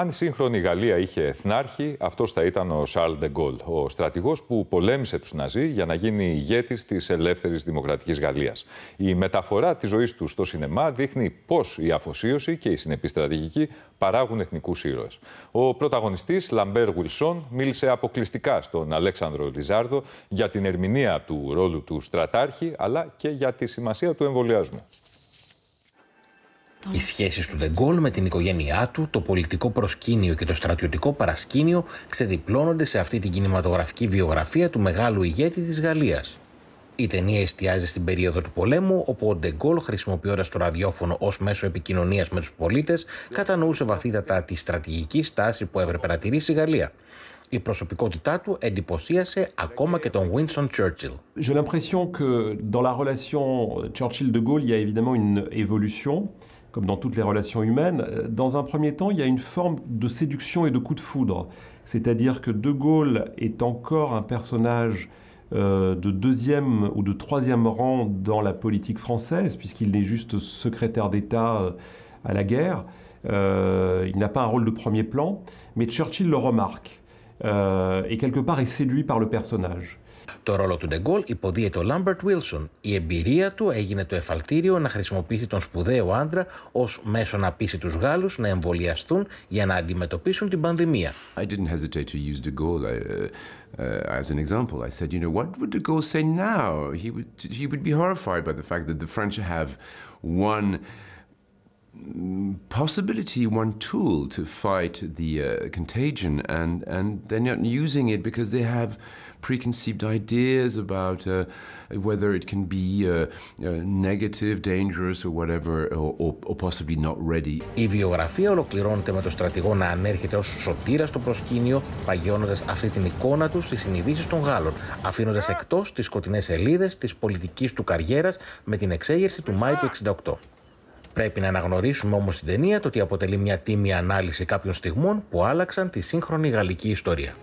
Αν η σύγχρονη Γαλλία είχε εθνάρχη, αυτός θα ήταν ο Σαρλ Ντεγκόλ, ο στρατηγός που πολέμησε τους Ναζί για να γίνει ηγέτης της ελεύθερης δημοκρατικής Γαλλίας. Η μεταφορά της ζωής του στο σινεμά δείχνει πώς η αφοσίωση και η συνεπή στρατηγική παράγουν εθνικούς ήρωες. Ο πρωταγωνιστής Λαμπέρ Γουλσόν, μίλησε αποκλειστικά στον Αλέξανδρο Λιζάρδο για την ερμηνεία του ρόλου του στρατάρχη αλλά και για τη σημασία του εμβολιασμού. Οι σχέσεις του Ντεγκόλ με την οικογένειά του, το πολιτικό προσκήνιο και το στρατιωτικό παρασκήνιο ξεδιπλώνονται σε αυτή την κινηματογραφική βιογραφία του μεγάλου ηγέτη της Γαλλίας. Η ταινία εστιάζει στην περίοδο του πολέμου, όπου ο Ντεγκόλ, χρησιμοποιώντας το ραδιόφωνο ως μέσο επικοινωνίας με τους πολίτες, κατανοούσε βαθύτατα τη στρατηγική στάση που έπρεπε να τηρήσει η Γαλλία. Η προσωπικότητά του εντυπωσίασε ακόμα και τον Winston Churchill. J'ai l'impression que dans la relation Churchill-De Gaulle, il y a évidemment une évolution. comme dans toutes les relations humaines, euh, dans un premier temps, il y a une forme de séduction et de coup de foudre. C'est-à-dire que De Gaulle est encore un personnage euh, de deuxième ou de troisième rang dans la politique française, puisqu'il n'est juste secrétaire d'État euh, à la guerre. il n'a pas un rôle de premier plan, mais Churchill le remarque et quelque part est séduit par le personnage. Το ρόλο του Ντεγκόλ υποδίεται ο Λάμπερτ Βίλσον. Η εμπειρία του έγινε το εφαλτήριο να χρησιμοποιήσει τον σπουδαίο άντρα ως μέσο να πείσει τους Γάλλους να εμβολιαστούν για να αντιμετωπίσουν την πανδημία. I didn't hesitate to use De Gaulle uh, uh, as an example. I said, you know, what would De Gaulle say now? He would, he would be horrified by the fact that the French have one. possibility, one tool to fight the uh, contagion, and, and they're not using it because they have preconceived ideas about uh, whether it can be uh, negative, dangerous, or whatever, or, or, or possibly not ready. Η βιογραφία ολοκληρώνεται με τον στρατηγό να ανέρχεται ως σωτήρας στο προσκήνιο, παγιώνοντας αυτή την εικόνα του στις συνειδήσεις των Γάλλων, αφήνοντας εκτός τις σκοτεινές σελίδες της πολιτικής του καριέρας με την εξέγερση του Μάη του 68. Πρέπει να αναγνωρίσουμε όμως την ταινία το ότι αποτελεί μια τίμια ανάλυση κάποιων στιγμών που άλλαξαν τη σύγχρονη γαλλική ιστορία.